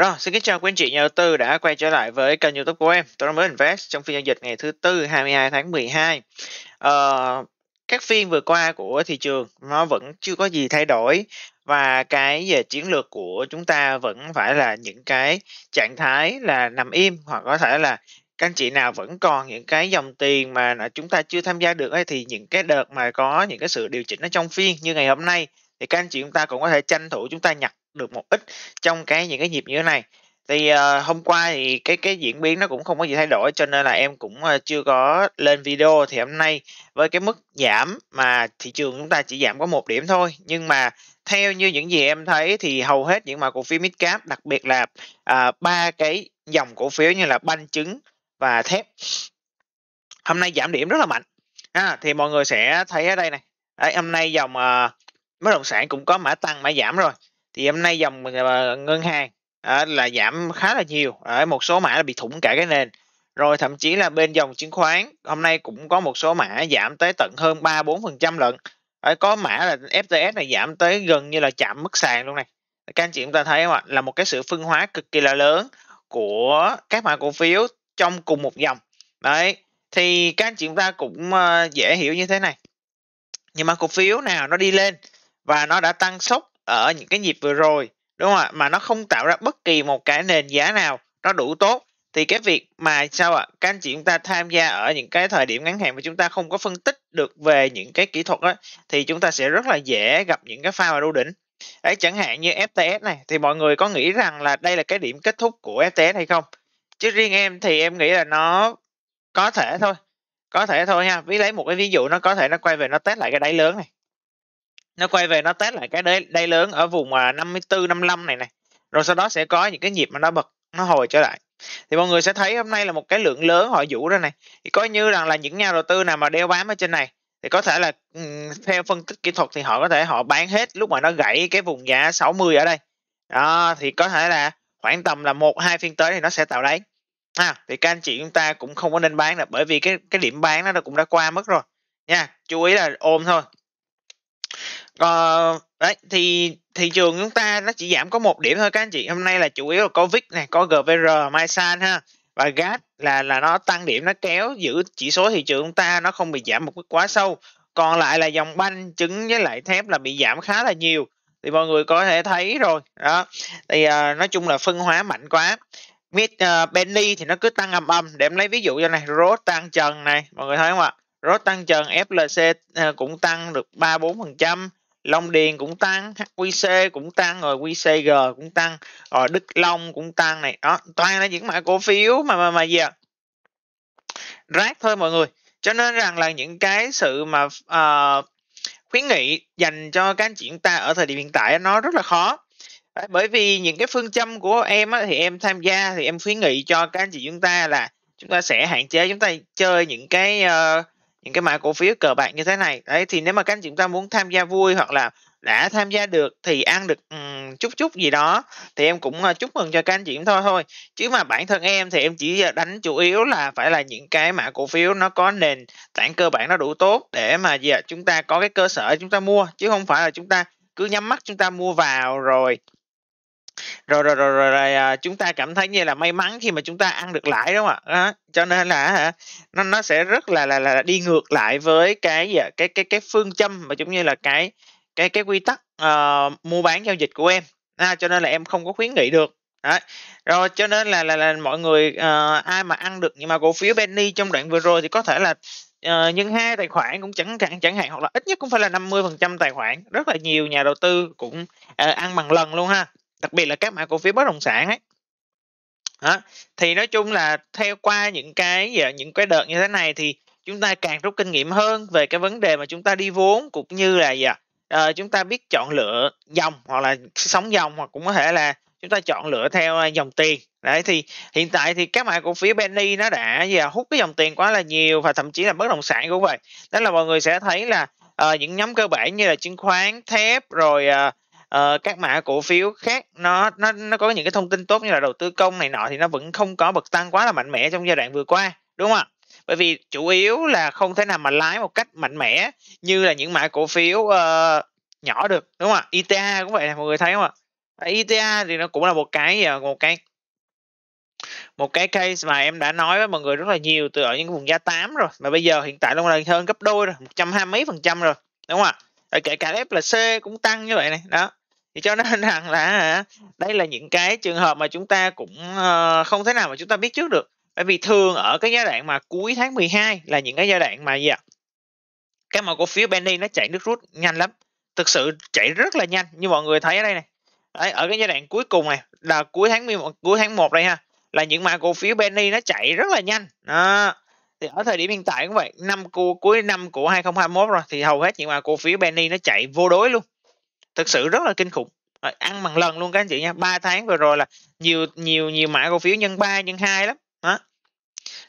Rồi, xin kính chào quý anh chị nhà đầu tư đã quay trở lại với kênh YouTube của em, Tôi mới Invest trong phiên giao dịch ngày thứ tư 22 tháng 12. Ờ, các phiên vừa qua của thị trường nó vẫn chưa có gì thay đổi và cái về chiến lược của chúng ta vẫn phải là những cái trạng thái là nằm im hoặc có thể là các anh chị nào vẫn còn những cái dòng tiền mà chúng ta chưa tham gia được ấy, thì những cái đợt mà có những cái sự điều chỉnh ở trong phiên như ngày hôm nay thì các anh chị chúng ta cũng có thể tranh thủ chúng ta nhặt được một ít trong cái những cái dịp như thế này thì uh, hôm qua thì cái cái diễn biến nó cũng không có gì thay đổi cho nên là em cũng uh, chưa có lên video thì hôm nay với cái mức giảm mà thị trường chúng ta chỉ giảm có một điểm thôi nhưng mà theo như những gì em thấy thì hầu hết những mã cổ phiếu midcap đặc biệt là à, ba uh, cái dòng cổ phiếu như là banh trứng và thép hôm nay giảm điểm rất là mạnh à, thì mọi người sẽ thấy ở đây này Đấy, hôm nay dòng uh, bất động sản cũng có mã tăng mã giảm rồi thì hôm nay dòng ngân hàng à, là giảm khá là nhiều ở một số mã là bị thủng cả cái nền rồi thậm chí là bên dòng chứng khoán hôm nay cũng có một số mã giảm tới tận hơn 3 4 phần trăm lận à, có mã là FTS này giảm tới gần như là chạm mức sàn luôn này các anh chị chúng ta thấy không ạ là một cái sự phân hóa cực kỳ là lớn của các mã cổ phiếu trong cùng một dòng đấy thì các anh chị chúng ta cũng ờ, dễ hiểu như thế này nhưng mà cổ phiếu nào nó đi lên và nó đã tăng sốc ở những cái nhịp vừa rồi đúng không ạ mà nó không tạo ra bất kỳ một cái nền giá nào nó đủ tốt thì cái việc mà sao ạ các anh chị chúng ta tham gia ở những cái thời điểm ngắn hạn mà chúng ta không có phân tích được về những cái kỹ thuật á thì chúng ta sẽ rất là dễ gặp những cái pha mà đu đỉnh ấy chẳng hạn như FTS này thì mọi người có nghĩ rằng là đây là cái điểm kết thúc của FTS hay không chứ riêng em thì em nghĩ là nó có thể thôi có thể thôi ha ví lấy một cái ví dụ nó có thể nó quay về nó test lại cái đáy lớn này nó quay về nó test lại cái đấy đây lớn ở vùng à 54 55 này này rồi sau đó sẽ có những cái nhịp mà nó bật nó hồi trở lại thì mọi người sẽ thấy hôm nay là một cái lượng lớn họ vũ ra này thì coi như rằng là những nhà đầu tư nào mà đeo bám ở trên này thì có thể là ừ, theo phân tích kỹ thuật thì họ có thể họ bán hết lúc mà nó gãy cái vùng giá 60 ở đây đó thì có thể là khoảng tầm là một hai phiên tới thì nó sẽ tạo đáy ha à, thì các anh chị chúng ta cũng không có nên bán là bởi vì cái cái điểm bán nó cũng đã qua mất rồi nha chú ý là ôm thôi Ờ, đấy thì thị trường chúng ta nó chỉ giảm có một điểm thôi các anh chị. Hôm nay là chủ yếu là có VIX này, có GVR, Maisan ha và GAT là là nó tăng điểm nó kéo giữ chỉ số thị trường chúng ta nó không bị giảm một mức quá sâu. Còn lại là dòng banh trứng với lại thép là bị giảm khá là nhiều. Thì mọi người có thể thấy rồi. Đó. Thì uh, nói chung là phân hóa mạnh quá. Mid uh, ờ, Benny thì nó cứ tăng âm âm để em lấy ví dụ cho này, rốt tăng trần này, mọi người thấy không ạ? Rốt tăng trần, FLC uh, ờ, cũng tăng được 3 4%. Long Điền cũng tăng, HQC cũng tăng rồi QCG cũng tăng, rồi Đức Long cũng tăng này. Đó, toàn là những mã cổ phiếu mà mà mà gì À? Rác thôi mọi người. Cho nên rằng là những cái sự mà uh, khuyến nghị dành cho các anh chị chúng ta ở thời điểm hiện tại nó rất là khó. bởi vì những cái phương châm của em á, thì em tham gia thì em khuyến nghị cho các anh chị chúng ta là chúng ta sẽ hạn chế chúng ta chơi những cái uh, những cái mã cổ phiếu cờ bạc như thế này đấy thì nếu mà các anh chị chúng ta muốn tham gia vui hoặc là đã tham gia được thì ăn được um, chút chút gì đó thì em cũng ờ, chúc mừng cho các anh chị em thôi thôi chứ mà bản thân em thì em chỉ ờ, đánh chủ yếu là phải là những cái mã cổ phiếu nó có nền tảng cơ bản nó đủ tốt để mà gì ạ chúng ta có cái cơ sở chúng ta mua chứ không phải là chúng ta cứ nhắm mắt chúng ta mua vào rồi rồi rồi rồi rồi, rồi à, chúng ta cảm thấy như là may mắn khi mà chúng ta ăn được lãi đúng không ạ à, cho nên là nó nó sẽ rất là là là đi ngược lại với cái gì dạ, cái cái cái phương châm mà giống như là cái cái cái quy tắc uh, mua bán giao dịch của em à, cho nên là em không có khuyến nghị được Đấy. rồi cho nên là là, là mọi người uh, ai mà ăn được nhưng mà cổ phiếu Benny trong đoạn vừa rồi thì có thể là uh, ờ, nhân hai tài khoản cũng chẳng hạn chẳng hạn hoặc là ít nhất cũng phải là 50% tài khoản rất là nhiều nhà đầu tư cũng uh, ăn bằng lần luôn ha đặc biệt là các mã cổ phiếu bất động sản ấy đó. thì nói chung là theo qua những cái dạ, những cái đợt như thế này thì chúng ta càng rút kinh nghiệm hơn về cái vấn đề mà chúng ta đi vốn cũng như là gì dạ, à, ờ, chúng ta biết chọn lựa dòng hoặc là sóng dòng hoặc cũng có thể là chúng ta chọn lựa theo ờ, dòng tiền đấy thì hiện tại thì các mã cổ phiếu Benny nó đã giờ dạ, hút cái dòng tiền quá là nhiều và thậm chí là bất động sản cũng vậy đó là mọi người sẽ thấy là uh, những nhóm cơ bản như là chứng khoán thép rồi uh, uh, các mã cổ phiếu khác nó nó nó có những cái thông tin tốt như là đầu tư công này nọ thì nó vẫn không có bật tăng quá là mạnh mẽ trong giai đoạn vừa qua đúng không ạ bởi vì chủ yếu là không thể nào mà lái một cách mạnh mẽ như là những mã cổ phiếu uh, nhỏ được đúng không ạ ITA e cũng vậy là mọi người thấy không ạ ITA e thì nó cũng là một cái một cái một cái case mà em đã nói với mọi người rất là nhiều từ ở những vùng giá 8 rồi mà bây giờ hiện tại nó là hơn gấp đôi rồi một trăm hai mấy phần trăm rồi đúng không ạ kể cả FLC cũng tăng như vậy này đó thì cho nên rằng là đây là những cái trường hợp mà chúng ta cũng ờ, không thể nào mà chúng ta biết trước được bởi vì thường ở cái giai đoạn mà cuối tháng 12 là những cái giai đoạn mà gì ạ cái mà cổ phiếu Benny nó chạy nước rút nhanh lắm thực sự chạy rất là nhanh như mọi người thấy ở đây này Đấy, ở cái giai đoạn cuối cùng này là cuối tháng 11 cuối tháng 1 đây ha là những mã cổ phiếu Benny nó chạy rất là nhanh đó. thì ở thời điểm hiện tại cũng vậy năm cu, cuối năm của 2021 rồi thì hầu hết những mã cổ phiếu Benny nó chạy vô đối luôn thực sự rất là kinh khủng à, ăn bằng lần luôn các anh chị nha 3 tháng vừa rồi là nhiều nhiều nhiều mã cổ phiếu nhân 3 nhân 2 lắm đó.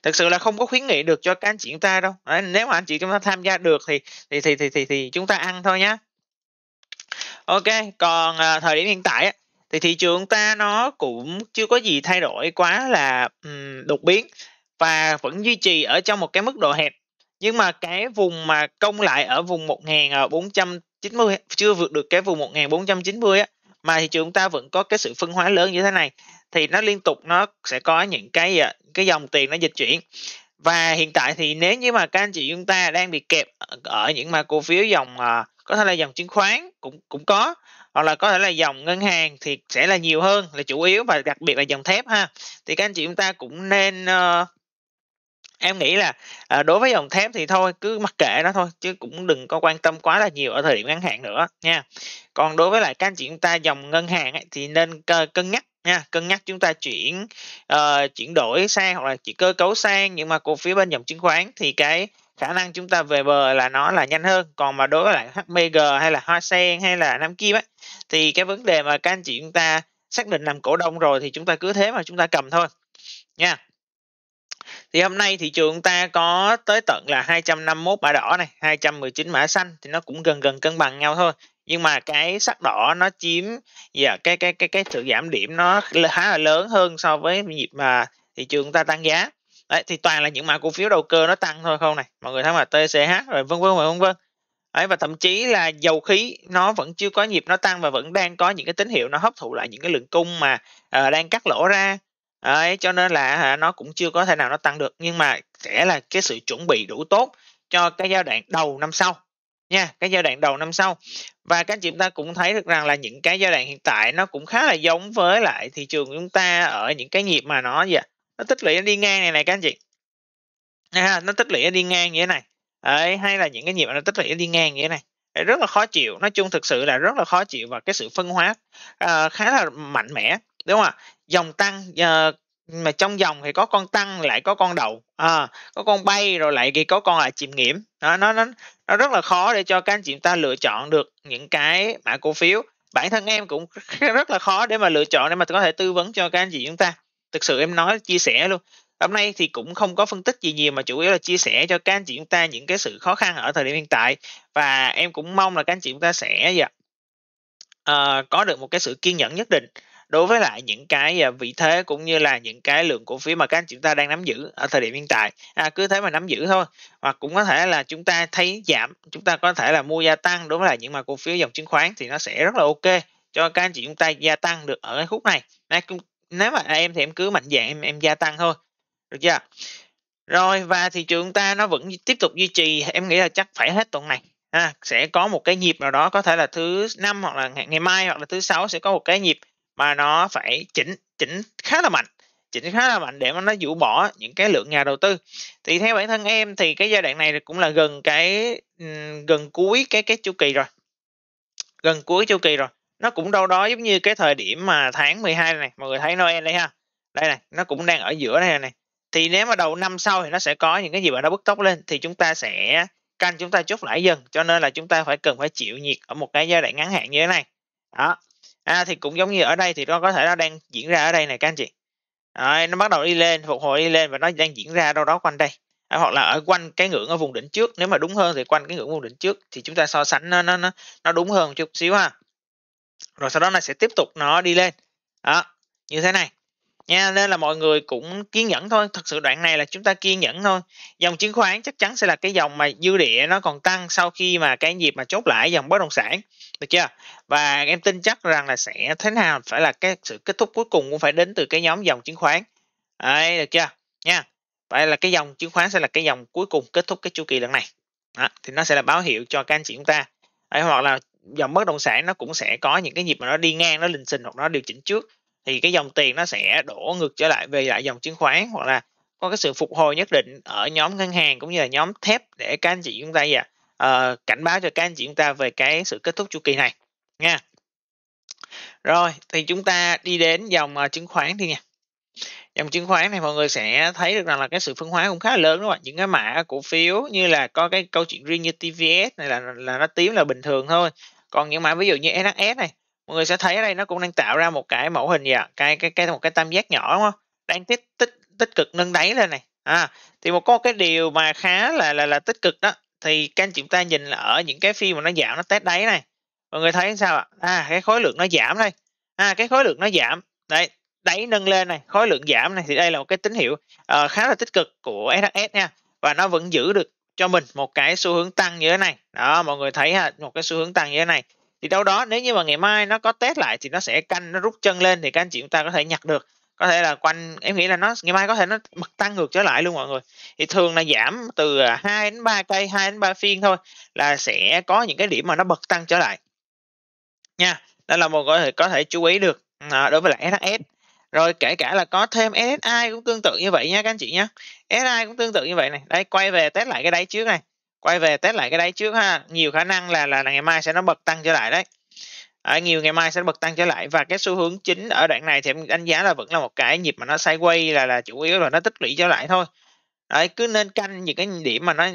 thực sự là không có khuyến nghị được cho các anh chị chúng ta đâu Đấy, nếu mà anh chị chúng ta tham gia được thì thì thì thì thì, thì chúng ta ăn thôi nhá ok còn à, thời điểm hiện tại á, thì thị trường ta nó cũng chưa có gì thay đổi quá là um, đột biến và vẫn duy trì ở trong một cái mức độ hẹp nhưng mà cái vùng mà công lại ở vùng 1480 90 chưa vượt được cái vùng 1490 á mà thị trường ta vẫn có cái sự phân hóa lớn như thế này thì nó liên tục nó sẽ có những cái à, cái dòng tiền nó dịch chuyển và hiện tại thì nếu như mà các anh chị chúng ta đang bị kẹp ở những mà cổ phiếu dòng à, có thể là dòng chứng khoán cũng cũng có hoặc là có thể là dòng ngân hàng thì sẽ là nhiều hơn là chủ yếu và đặc biệt là dòng thép ha thì các anh chị chúng ta cũng nên uh, em nghĩ là à, đối với dòng thép thì thôi cứ mặc kệ nó thôi chứ cũng đừng có quan tâm quá là nhiều ở thời điểm ngắn hạn nữa nha còn đối với lại các anh chị chúng ta dòng ngân hàng ấy, thì nên cân nhắc nha cân nhắc chúng ta chuyển uh, chuyển đổi sang hoặc là chỉ cơ cấu sang nhưng mà cổ phiếu bên dòng chứng khoán thì cái khả năng chúng ta về bờ là nó là nhanh hơn còn mà đối với lại HMG hay là Hoa Sen hay là Nam Kim ấy, thì cái vấn đề mà các anh chị chúng ta xác định làm cổ đông rồi thì chúng ta cứ thế mà chúng ta cầm thôi nha thì hôm nay thị trường ta có tới tận là 251 mã đỏ này 219 mã xanh thì nó cũng gần gần cân bằng nhau thôi nhưng mà cái sắc đỏ nó chiếm và dạ, cái cái cái cái sự giảm điểm nó khá là lớn hơn so với nhịp mà thị trường ta tăng giá Đấy, thì toàn là những mã cổ phiếu đầu cơ nó tăng thôi không này mọi người thấy mà TCH rồi vân vân vân vân Đấy, và thậm chí là dầu khí nó vẫn chưa có nhịp nó tăng và vẫn đang có những cái tín hiệu nó hấp thụ lại những cái lượng cung mà uh, đang cắt lỗ ra ấy cho nên là à, nó cũng chưa có thể nào nó tăng được nhưng mà sẽ là cái sự chuẩn bị đủ tốt cho cái giai đoạn đầu năm sau nha cái giai đoạn đầu năm sau và các anh chị ta cũng thấy được rằng là những cái giai đoạn hiện tại nó cũng khá là giống với lại thị trường của chúng ta ở những cái nhịp mà nó gì nó tích lũy nó đi ngang này này các anh chị à, nó tích lũy nó đi ngang như thế này ấy hay là những cái nhịp mà nó tích lũy nó đi ngang như thế này rất là khó chịu nói chung thực sự là rất là khó chịu và cái sự phân hóa uh, khá là mạnh mẽ đúng không ạ dòng tăng uh, mà trong dòng thì có con tăng lại có con đầu, à, có con bay rồi lại có con là chìm nghiệm đó, nó nó nó rất là khó để cho các anh chị ta lựa chọn được những cái mã cổ phiếu bản thân em cũng rất là khó để mà lựa chọn để mà có thể tư vấn cho các anh chị chúng ta thực sự em nói chia sẻ luôn hôm nay thì cũng không có phân tích gì nhiều mà chủ yếu là chia sẻ cho các anh chị chúng ta những cái sự khó khăn ở thời điểm hiện tại và em cũng mong là các anh chị chúng ta sẽ dạ, uh, có được một cái sự kiên nhẫn nhất định đối với lại những cái à, vị thế cũng như là những cái lượng cổ phiếu mà các anh chúng ta đang nắm giữ ở thời điểm hiện tại à, cứ thế mà nắm giữ thôi hoặc cũng có thể là chúng ta thấy giảm chúng ta có thể là mua gia tăng đối với lại những mà cổ phiếu dòng chứng khoán thì nó sẽ rất là ok cho các anh chị chúng ta gia tăng được ở cái khúc này nếu mà em thì em cứ mạnh dạng em em gia tăng thôi được chưa rồi và thị trường ta nó vẫn tiếp tục duy trì em nghĩ là chắc phải hết tuần này ha, à, sẽ có một cái nhịp nào đó có thể là thứ năm hoặc là ngày mai hoặc là thứ sáu sẽ có một cái nhịp mà nó phải chỉnh chỉnh khá là mạnh chỉnh khá là mạnh để mà nó dụ bỏ những cái lượng nhà đầu tư thì theo bản thân em thì cái giai đoạn này cũng là gần cái ừ, gần cuối cái cái chu kỳ rồi gần cuối chu kỳ rồi nó cũng đâu đó giống như cái thời điểm mà tháng 12 này mọi người thấy Noel đây ha đây này nó cũng đang ở giữa này này thì nếu mà đầu năm sau thì nó sẽ có những cái gì mà nó bứt tốc lên thì chúng ta sẽ canh chúng ta chốt lãi dần cho nên là chúng ta phải cần phải chịu nhiệt ở một cái giai đoạn ngắn hạn như thế này đó à, thì cũng giống như ở đây thì nó có thể nó đang diễn ra ở đây này các anh chị Đấy, nó bắt đầu đi lên phục hồi đi lên và nó đang diễn ra đâu đó quanh đây à, hoặc là ở quanh cái ngưỡng ở vùng đỉnh trước nếu mà đúng hơn thì quanh cái ngưỡng vùng đỉnh trước thì chúng ta so sánh nó nó nó, nó đúng hơn một chút xíu ha rồi sau đó nó sẽ tiếp tục nó đi lên đó như thế này nha nên là mọi người cũng kiên nhẫn thôi thật sự đoạn này là chúng ta kiên nhẫn thôi dòng chứng khoán chắc chắn sẽ là cái dòng mà dư địa nó còn tăng sau khi mà cái nhịp mà chốt lại dòng bất động sản được chưa và em tin chắc rằng là sẽ thế nào phải là cái sự kết thúc cuối cùng cũng phải đến từ cái nhóm dòng chứng khoán đấy được chưa nha vậy là cái dòng chứng khoán sẽ là cái dòng cuối cùng kết thúc cái chu kỳ lần này đó, thì nó sẽ là báo hiệu cho các anh chị chúng ta đấy, hoặc là dòng bất động sản nó cũng sẽ có những cái nhịp mà nó đi ngang nó lình xình hoặc nó điều chỉnh trước thì cái dòng tiền nó sẽ đổ ngược trở lại về lại dòng chứng khoán hoặc là có cái sự phục hồi nhất định ở nhóm ngân hàng cũng như là nhóm thép để các anh chị chúng ta dạ, cảnh báo cho các anh chị chúng ta về cái sự kết thúc chu kỳ này nha rồi thì chúng ta đi đến dòng ờ, chứng khoán đi nha dòng chứng khoán này mọi người sẽ thấy được rằng là cái sự phân hóa cũng khá là lớn đúng không ạ những cái mã cổ phiếu như là có cái câu chuyện riêng như TVS này là là nó tím là bình thường thôi còn những mã ví dụ như SHS này mọi người sẽ thấy ở đây nó cũng đang tạo ra một cái mẫu hình gì ạ à? cái cái cái một cái tam giác nhỏ đúng không đang tích tích tích cực nâng đáy lên này à thì một có cái điều mà khá là là là tích cực đó thì các anh chị ta nhìn là ở những cái phiên mà nó giảm nó test đáy này mọi người thấy sao ạ à? à cái khối lượng nó giảm đây à cái khối lượng nó giảm đấy đáy nâng lên này khối lượng giảm này thì đây là một cái tín hiệu uh, khá là tích cực của SHS nha và nó vẫn giữ được cho mình một cái xu hướng tăng như thế này đó mọi người thấy ha một cái xu hướng tăng như thế này thì đâu đó nếu như mà ngày mai nó có test lại thì nó sẽ canh nó rút chân lên thì các anh chị chúng ta có thể nhặt được có thể là quanh em nghĩ là nó ngày mai có thể nó bật tăng ngược trở lại luôn mọi người thì thường là giảm từ 2 à, đến 3 cây 2 đến 3 phiên thôi là sẽ có những cái điểm mà nó bật tăng trở lại nha đó là một có có thể chú ý được à, đối với lại SHS rồi kể cả là có thêm SSI cũng tương tự như vậy nha các anh chị nhé SSI cũng tương tự như vậy này đây quay về test lại cái đáy trước này quay về test lại cái đáy trước ha nhiều khả năng là là, là ngày mai sẽ nó bật tăng trở lại đấy ở nhiều ngày mai sẽ bật tăng trở lại và cái xu hướng chính ở đoạn này thì em đánh giá là vẫn là một cái nhịp mà nó sideways là là chủ yếu là nó tích lũy trở lại thôi đấy, cứ nên canh những cái điểm mà nó,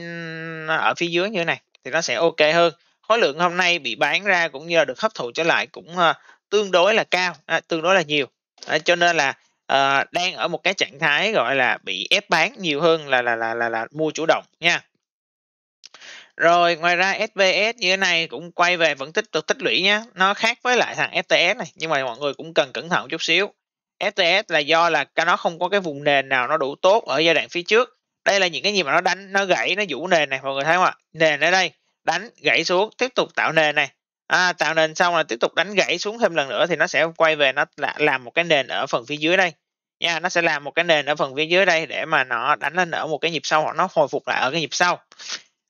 nó ở phía dưới như thế này thì nó sẽ ok hơn khối lượng hôm nay bị bán ra cũng như là được hấp thụ trở lại cũng uh, tương đối là cao à, tương đối là nhiều à, cho nên là uh, đang ở một cái trạng thái gọi là bị ép bán nhiều hơn là là là là, là, là mua chủ động nha rồi ngoài ra SPS như thế này cũng quay về vẫn tích được tích lũy nhé. Nó khác với lại thằng FTS này nhưng mà mọi người cũng cần cẩn thận chút xíu. FTS là do là nó không có cái vùng nền nào nó đủ tốt ở giai đoạn phía trước. Đây là những cái gì mà nó đánh, nó gãy, nó vũ nền này mọi người thấy không ạ? Nền ở đây, đánh gãy xuống, tiếp tục tạo nền này. À, tạo nền xong là tiếp tục đánh gãy xuống thêm lần nữa thì nó sẽ quay về nó làm một cái nền ở phần phía dưới đây nha nó sẽ làm một cái nền ở phần phía dưới đây để mà nó đánh lên ở một cái nhịp sau hoặc nó hồi phục lại ở cái nhịp sau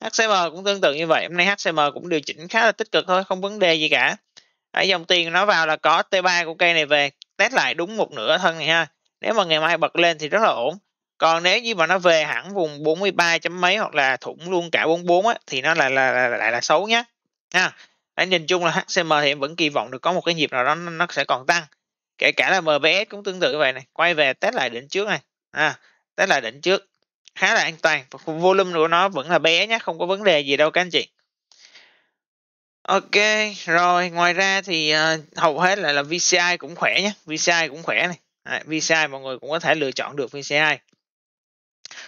HCM cũng tương tự như vậy hôm nay HCM cũng điều chỉnh khá là tích cực thôi không vấn đề gì cả ở dòng tiền nó vào là có T3 của cây này về test lại đúng một nửa thân này ha nếu mà ngày mai bật lên thì rất là ổn còn nếu như mà nó về hẳn vùng 43 chấm mấy hoặc là thủng luôn cả 44 á, thì nó là là là lại là xấu nhé ha à, nhìn chung là HCM thì em vẫn kỳ vọng được có một cái nhịp nào đó nó sẽ còn tăng kể cả là MBS cũng tương tự vậy này quay về test lại đỉnh trước này à, test lại đỉnh trước khá là an toàn và volume của nó vẫn là bé nhé không có vấn đề gì đâu các anh chị ok rồi ngoài ra thì uh, hầu hết là là VCI cũng khỏe nhé VCI cũng khỏe này à, VCI mọi người cũng có thể lựa chọn được VCI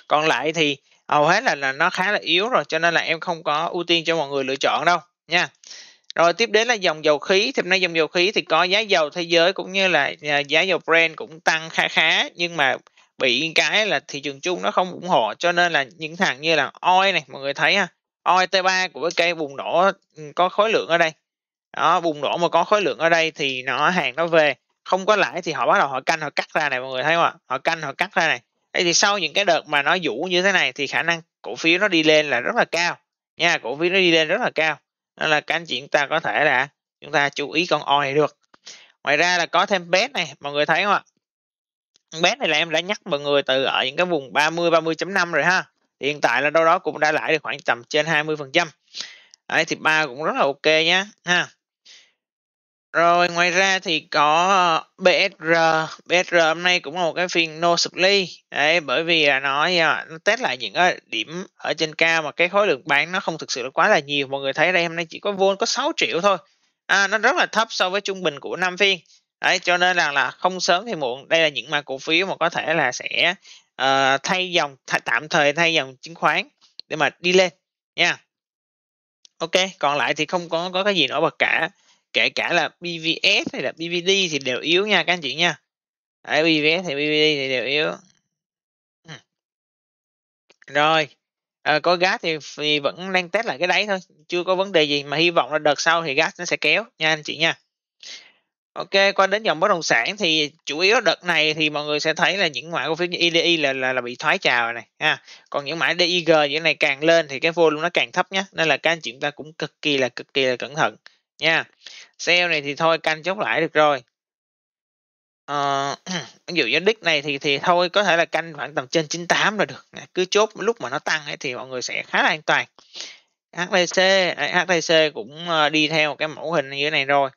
còn lại thì hầu hết là là nó khá là yếu rồi cho nên là em không có ưu tiên cho mọi người lựa chọn đâu nha rồi tiếp đến là dòng dầu khí thì nay dòng dầu khí thì có giá dầu thế giới cũng như là à, giá dầu Brent cũng tăng khá khá nhưng mà bị cái là thị trường chung nó không ủng hộ cho nên là những thằng như là oi này mọi người thấy ha oi t 3 của cây bùng nổ ừ, có khối lượng ở đây đó bùng nổ mà có khối lượng ở đây thì nó hàng nó về không có lãi thì họ bắt đầu họ canh họ cắt ra này mọi người thấy không ạ họ canh họ cắt ra này Thế thì sau những cái đợt mà nó vũ như thế này thì khả năng cổ phiếu nó đi lên là rất là cao nha cổ phiếu nó đi lên rất là cao nên là các anh chị chúng ta có thể là chúng ta chú ý con oi này được ngoài ra là có thêm bet này mọi người thấy không ạ bé này là em đã nhắc mọi người từ ở những cái vùng 30 30.5 rồi ha hiện tại là đâu đó cũng đã lãi được khoảng tầm trên 20 phần trăm đấy thì ba cũng rất là ok nhá ha rồi ngoài ra thì có ờ, BSR BSR hôm nay cũng là một cái phiên no supply đấy bởi vì là nó, ờ, nó test lại những cái ờ, điểm ở trên cao mà cái khối lượng bán nó không thực sự là quá là nhiều mọi người thấy đây hôm nay chỉ có vôn có 6 triệu thôi à, nó rất là thấp so với trung bình của năm phiên đấy cho nên là là không sớm thì muộn đây là những mã cổ phiếu mà có thể là sẽ uh, thay dòng th- tạm thời thay dòng chứng khoán để mà đi lên nha yeah. ok còn lại thì không có có cái gì nổi bật cả kể cả là BVS hay là BVD thì đều yếu nha các anh chị nha Đấy, BVS thì BVD thì đều yếu ừ. rồi à, có gas thì, thì vẫn đang test lại cái đấy thôi chưa có vấn đề gì mà hy vọng là đợt sau thì gas nó sẽ kéo nha anh chị nha Ok, qua đến dòng bất động sản thì chủ yếu đợt này thì mọi người sẽ thấy là những mã cổ phiếu như IDI là là, là bị thoái trào này ha. Còn những mã DIG như này càng lên thì cái volume nó càng thấp nhé. Nên là các anh chị chúng ta cũng cực kỳ là cực kỳ là cẩn thận nha. Sale này thì thôi canh chốt lại được rồi. Ờ, ví dụ như đích này thì thì thôi có thể là canh khoảng tầm trên 98 là được. Cứ chốt lúc mà nó tăng ấy thì mọi người sẽ khá là an toàn. HTC, HTC cũng ờ, đi theo cái mẫu hình như thế này rồi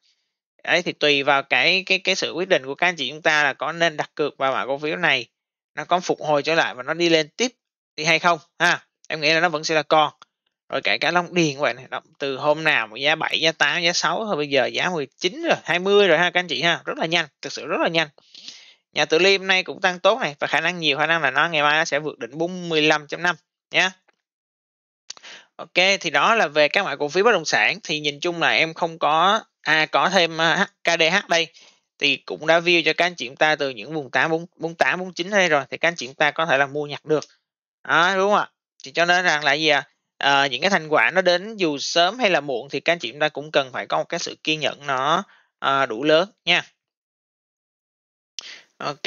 đấy thì tùy vào cái cái cái sự quyết định của các anh chị chúng ta là có nên đặt cược vào mã cổ phiếu này nó có phục hồi trở lại và nó đi lên tiếp thì hay không ha em nghĩ là nó vẫn sẽ là con rồi kể cả Long Điền các bạn này từ hôm nào giá 7 giá 8 giá 6 thôi bây giờ giá 19 rồi 20 rồi ha các anh chị ha rất là nhanh thực sự rất là nhanh nhà tự ly hôm nay cũng tăng tốt này và khả năng nhiều khả năng là nó ngày mai nó sẽ vượt đỉnh 45.5 nhé Ok thì đó là về các loại cổ phiếu bất động sản thì nhìn chung là em không có à có thêm KDH à, đây thì cũng đã view cho các anh chị chúng ta từ những vùng 8 4, 48 49 đây rồi thì các anh chị chúng ta có thể là mua nhặt được. Đó đúng không ạ? Thì cho nên rằng là gì à? à những cái thành quả nó đến dù sớm hay là muộn thì các anh chị chúng ta cũng cần phải có một cái sự kiên nhẫn nó à, đủ lớn nha. Ok,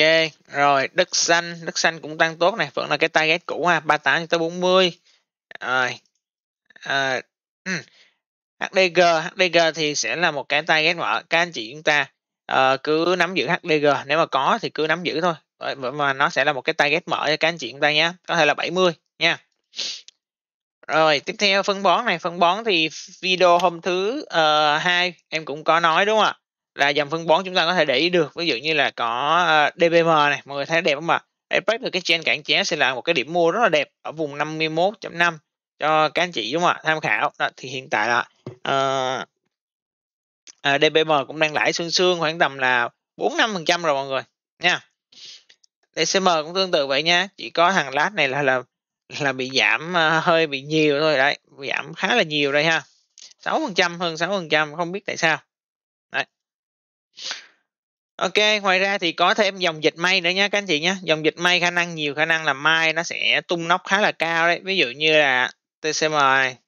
rồi đất xanh, đất xanh cũng tăng tốt này, vẫn là cái target cũ ha, 38 tới 40. Rồi, à, ờ, ừ. HDG HDG thì sẽ là một cái target mở các anh chị chúng ta uh, cứ nắm giữ HDG nếu mà có thì cứ nắm giữ thôi ờ, mà nó sẽ là một cái target mở cho các anh chị chúng ta nhé có thể là 70 nha rồi tiếp theo phân bón này phân bón thì video hôm thứ uh, em cũng có nói đúng không ạ là dòng phân bón chúng ta có thể để ý được ví dụ như là có uh, DBM này mọi người thấy đẹp không ạ Apex được cái trên cản chéo sẽ là một cái điểm mua rất là đẹp ở vùng 51.5 cho các anh chị đúng không ạ tham khảo đó, thì hiện tại là uh, ờ, uh, à, DBM cũng đang lãi xương xương khoảng tầm là 4 5 phần trăm rồi mọi người nha DCM cũng tương tự vậy nha chỉ có thằng lát này là là là bị giảm uh, hơi bị nhiều thôi đấy bị giảm khá là nhiều đây ha 6 phần trăm hơn 6 phần trăm không biết tại sao đấy. Ok, ngoài ra thì có thêm dòng dịch may nữa nha các anh chị nhé. Dòng dịch may khả năng nhiều khả năng là mai nó sẽ tung nóc khá là cao đấy. Ví dụ như là TCMI